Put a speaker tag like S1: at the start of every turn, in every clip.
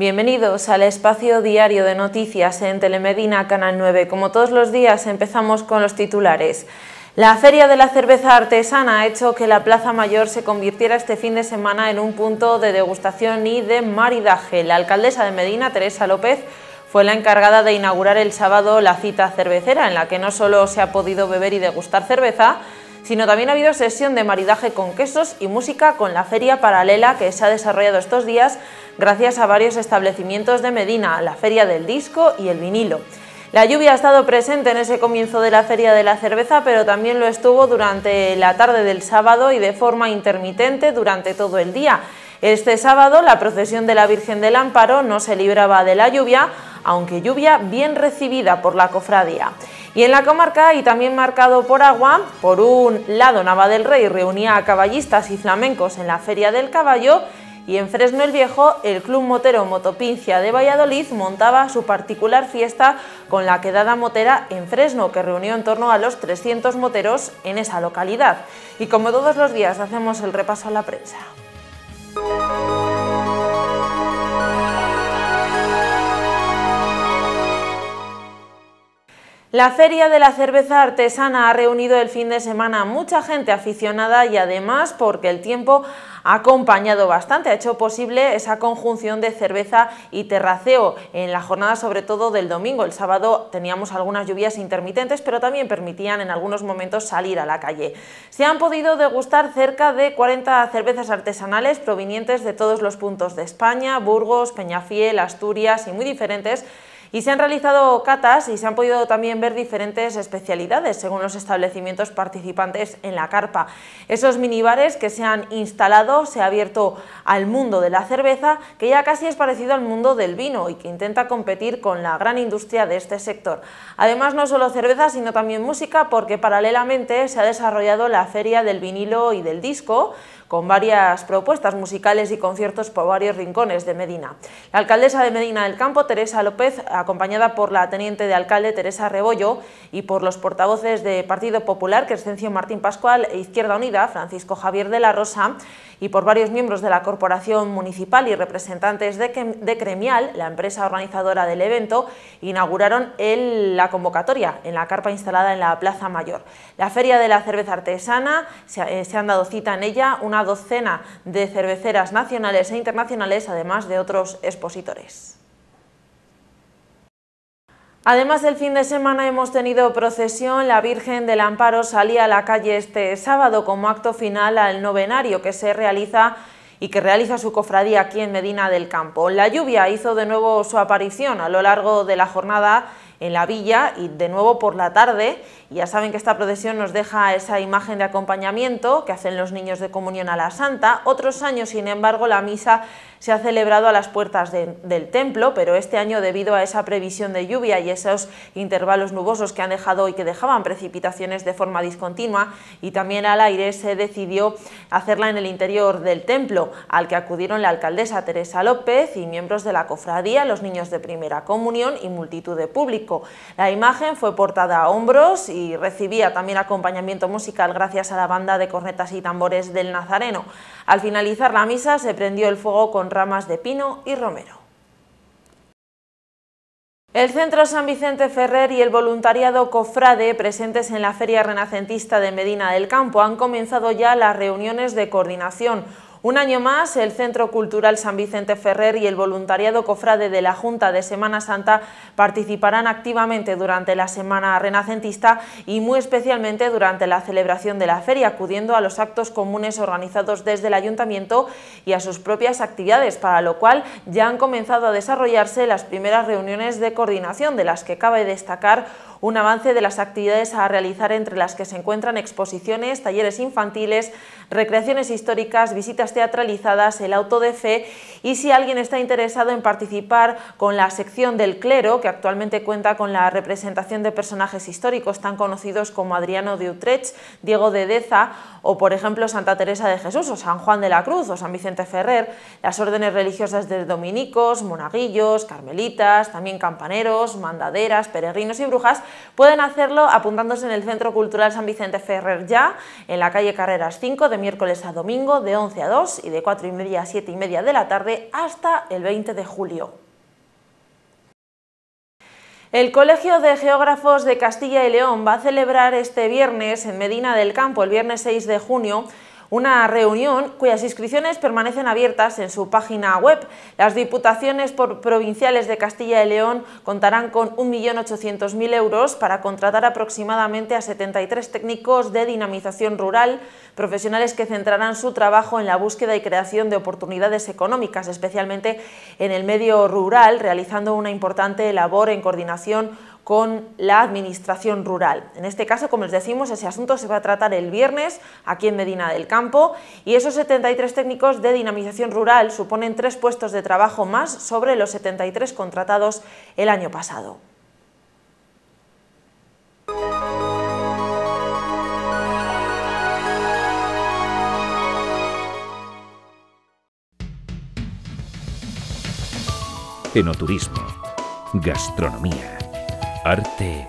S1: Bienvenidos al espacio diario de noticias en Telemedina Canal 9. Como todos los días empezamos con los titulares. La Feria de la Cerveza Artesana ha hecho que la Plaza Mayor se convirtiera este fin de semana en un punto de degustación y de maridaje. La alcaldesa de Medina, Teresa López, fue la encargada de inaugurar el sábado la cita cervecera, en la que no solo se ha podido beber y degustar cerveza, sino también ha habido sesión de maridaje con quesos y música con la feria paralela que se ha desarrollado estos días gracias a varios establecimientos de Medina, la feria del disco y el vinilo. La lluvia ha estado presente en ese comienzo de la Feria de la Cerveza, pero también lo estuvo durante la tarde del sábado y de forma intermitente durante todo el día. Este sábado la procesión de la Virgen del Amparo no se libraba de la lluvia, aunque lluvia bien recibida por la cofradía. Y en la comarca, y también marcado por agua, por un lado Nava del Rey reunía a caballistas y flamencos en la Feria del Caballo y en Fresno el Viejo el Club Motero Motopincia de Valladolid montaba su particular fiesta con la quedada motera en Fresno, que reunió en torno a los 300 moteros en esa localidad. Y como todos los días hacemos el repaso a la prensa. La Feria de la Cerveza Artesana ha reunido el fin de semana mucha gente aficionada y además porque el tiempo ha acompañado bastante, ha hecho posible esa conjunción de cerveza y terraceo en la jornada sobre todo del domingo. El sábado teníamos algunas lluvias intermitentes pero también permitían en algunos momentos salir a la calle. Se han podido degustar cerca de 40 cervezas artesanales provenientes de todos los puntos de España, Burgos, Peñafiel, Asturias y muy diferentes y se han realizado catas y se han podido también ver diferentes especialidades según los establecimientos participantes en la carpa. Esos minibares que se han instalado se ha abierto al mundo de la cerveza, que ya casi es parecido al mundo del vino y que intenta competir con la gran industria de este sector. Además, no solo cerveza, sino también música, porque paralelamente se ha desarrollado la Feria del Vinilo y del Disco, con varias propuestas musicales y conciertos por varios rincones de Medina. La alcaldesa de Medina del Campo, Teresa López, acompañada por la teniente de alcalde, Teresa Rebollo, y por los portavoces de Partido Popular, Crescencio Martín Pascual e Izquierda Unida, Francisco Javier de la Rosa, y por varios miembros de la Corporación Municipal y representantes de, Cremial, la empresa organizadora del evento, inauguraron la convocatoria en la carpa instalada en la Plaza Mayor. La Feria de la Cerveza Artesana, se, eh, se han dado cita en ella una docena de cerveceras nacionales e internacionales, además de otros expositores. Además, del fin de semana hemos tenido procesión. La Virgen del Amparo salía a la calle este sábado como acto final al novenario que se realiza y que realiza su cofradía aquí en Medina del Campo. La lluvia hizo de nuevo su aparición a lo largo de la jornada en la villa y de nuevo por la tarde. Ya saben que esta procesión nos deja esa imagen de acompañamiento que hacen los niños de comunión a la Santa. Otros años, sin embargo, la misa se ha celebrado a las puertas del templo, pero este año debido a esa previsión de lluvia y esos intervalos nubosos que han dejado y que dejaban precipitaciones de forma discontinua y también al aire se decidió hacerla en el interior del templo, al que acudieron la alcaldesa Teresa López y miembros de la cofradía, los niños de primera comunión y multitud de público. La imagen fue portada a hombros y recibía también acompañamiento musical gracias a la banda de cornetas y tambores del Nazareno. Al finalizar la misa se prendió el fuego con ramas de pino y romero. El Centro San Vicente Ferrer y el voluntariado Cofrade, presentes en la Feria Renacentista de Medina del Campo, han comenzado ya las reuniones de coordinación. Un año más, el Centro Cultural San Vicente Ferrer y el Voluntariado Cofrade de la Junta de Semana Santa participarán activamente durante la Semana Renacentista y muy especialmente durante la celebración de la feria, acudiendo a los actos comunes organizados desde el Ayuntamiento y a sus propias actividades, para lo cual ya han comenzado a desarrollarse las primeras reuniones de coordinación, de las que cabe destacar un avance de las actividades a realizar entre las que se encuentran exposiciones, talleres infantiles, recreaciones históricas, visitas teatralizadas, el auto de fe y si alguien está interesado en participar con la sección del clero, que actualmente cuenta con la representación de personajes históricos tan conocidos como Adriano de Utrecht, Diego de Deza o por ejemplo Santa Teresa de Jesús o San Juan de la Cruz o San Vicente Ferrer, las órdenes religiosas de dominicos, monaguillos, carmelitas, también campaneros, mandaderas, peregrinos y brujas, pueden hacerlo apuntándose en el Centro Cultural San Vicente Ferrer ya, en la calle Carreras 5, de miércoles a domingo, de 11 a 2 y de 4 y media a 7 y media de la tarde hasta el 20 de julio. El Colegio de Geógrafos de Castilla y León va a celebrar este viernes en Medina del Campo, el viernes 6 de junio, una reunión cuyas inscripciones permanecen abiertas en su página web. Las diputaciones provinciales de Castilla y León contarán con 1.800.000 euros para contratar aproximadamente a 73 técnicos de dinamización rural, profesionales que centrarán su trabajo en la búsqueda y creación de oportunidades económicas, especialmente en el medio rural, realizando una importante labor en coordinación con la Administración Rural. En este caso, como les decimos, ese asunto se va a tratar el viernes aquí en Medina del Campo y esos 73 técnicos de dinamización rural suponen tres puestos de trabajo más sobre los 73 contratados el año pasado. Enoturismo. Gastronomía arte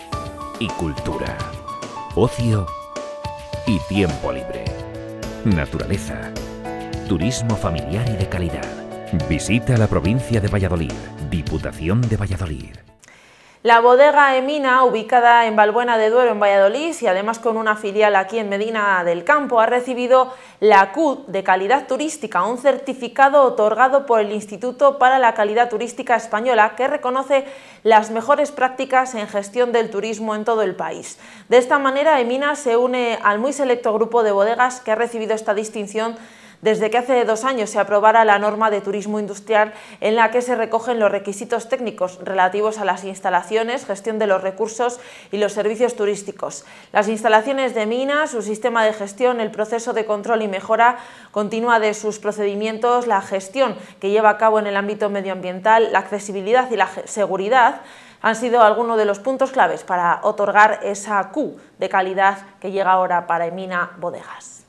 S1: y cultura, ocio y tiempo libre, naturaleza, turismo familiar y de calidad. Visita la provincia de Valladolid, Diputación de Valladolid. La bodega Emina, ubicada en Balbuena de Duero, en Valladolid, y además con una filial aquí en Medina del Campo, ha recibido la cu de calidad turística, un certificado otorgado por el Instituto para la Calidad Turística Española, que reconoce las mejores prácticas en gestión del turismo en todo el país. De esta manera, Emina se une al muy selecto grupo de bodegas que ha recibido esta distinción desde que hace dos años se aprobara la norma de turismo industrial en la que se recogen los requisitos técnicos relativos a las instalaciones, gestión de los recursos y los servicios turísticos. Las instalaciones de mina, su sistema de gestión, el proceso de control y mejora continua de sus procedimientos, la gestión que lleva a cabo en el ámbito medioambiental, la accesibilidad y la seguridad, han sido algunos de los puntos claves para otorgar esa Q de calidad que llega ahora para Emina Bodegas.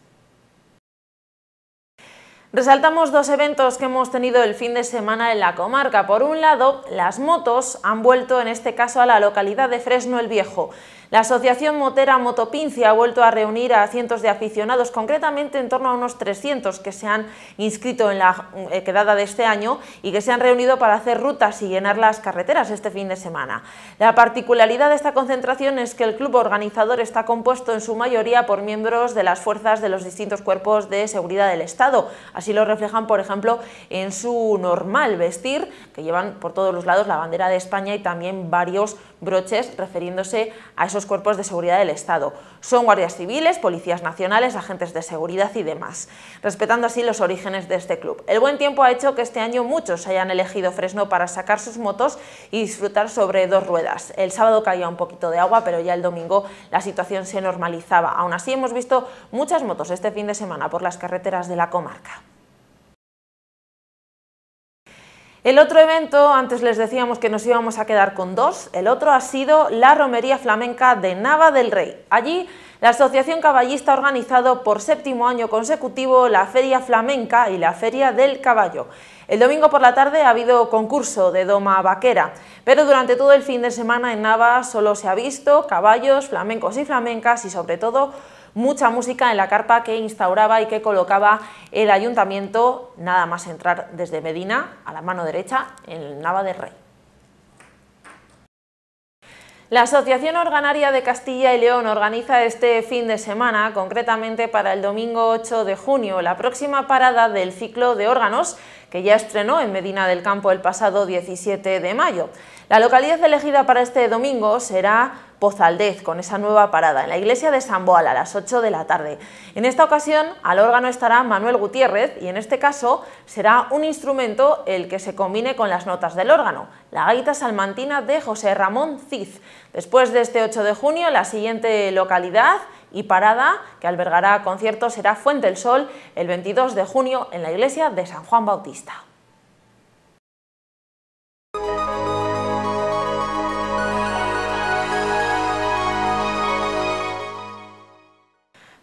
S1: Resaltamos dos eventos que hemos tenido el fin de semana en la comarca. Por un lado, las motos han vuelto en este caso a la localidad de Fresno el Viejo. La Asociación Motera Motopincia ha vuelto a reunir a cientos de aficionados, concretamente en torno a unos 300 que se han inscrito en la eh, quedada de este año y que se han reunido para hacer rutas y llenar las carreteras este fin de semana. La particularidad de esta concentración es que el club organizador está compuesto en su mayoría por miembros de las fuerzas de los distintos cuerpos de seguridad del Estado. Así lo reflejan, por ejemplo, en su normal vestir, que llevan por todos los lados la bandera de España y también varios broches refiriéndose a esos cuerpos de seguridad del Estado. Son guardias civiles, policías nacionales, agentes de seguridad y demás, respetando así los orígenes de este club. El buen tiempo ha hecho que este año muchos hayan elegido Fresno para sacar sus motos y disfrutar sobre dos ruedas. El sábado caía un poquito de agua, pero ya el domingo la situación se normalizaba. Aún así hemos visto muchas motos este fin de semana por las carreteras de la comarca. El otro evento, antes les decíamos que nos íbamos a quedar con dos, el otro ha sido la Romería Flamenca de Nava del Rey. Allí, la Asociación Caballista ha organizado por séptimo año consecutivo la Feria Flamenca y la Feria del Caballo. El domingo por la tarde ha habido concurso de doma vaquera, pero durante todo el fin de semana en Nava solo se ha visto caballos, flamencos y flamencas y sobre todo mucha música en la carpa que instauraba y que colocaba el ayuntamiento, nada más entrar desde Medina, a la mano derecha, en Nava de Rey. La Asociación Organaria de Castilla y León organiza este fin de semana, concretamente para el domingo 8 de junio, la próxima parada del ciclo de órganos que ya estrenó en Medina del Campo el pasado 17 de mayo. La localidad elegida para este domingo será Pozaldez, con esa nueva parada, en la iglesia de San Boal a las 8 de la tarde. En esta ocasión, al órgano estará Manuel Gutiérrez y en este caso será un instrumento el que se combine con las notas del órgano, la gaita salmantina de José Ramón Ciz. Después de este 8 de junio, la siguiente localidad y parada que albergará concierto será Fuente del Sol el 22 de junio en la iglesia de San Juan Bautista.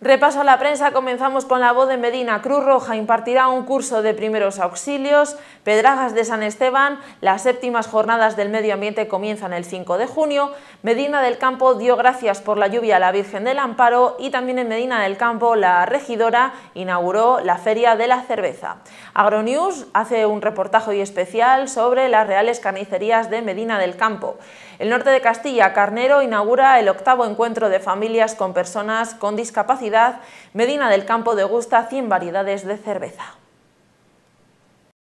S1: Repaso a la prensa, comenzamos con la voz de Medina. Cruz Roja impartirá un curso de primeros auxilios. Pedragas de San Esteban, las séptimas jornadas del medio ambiente comienzan el 5 de junio. Medina del Campo dio gracias por la lluvia a la Virgen del Amparo y también en Medina del Campo la regidora inauguró la Feria de la Cerveza. Agronews hace un reportaje hoy especial sobre las reales carnicerías de Medina del Campo. El norte de Castilla, Carnero, inaugura el octavo encuentro de familias con personas con discapacidad, Medina del Campo degusta 100 variedades de cerveza.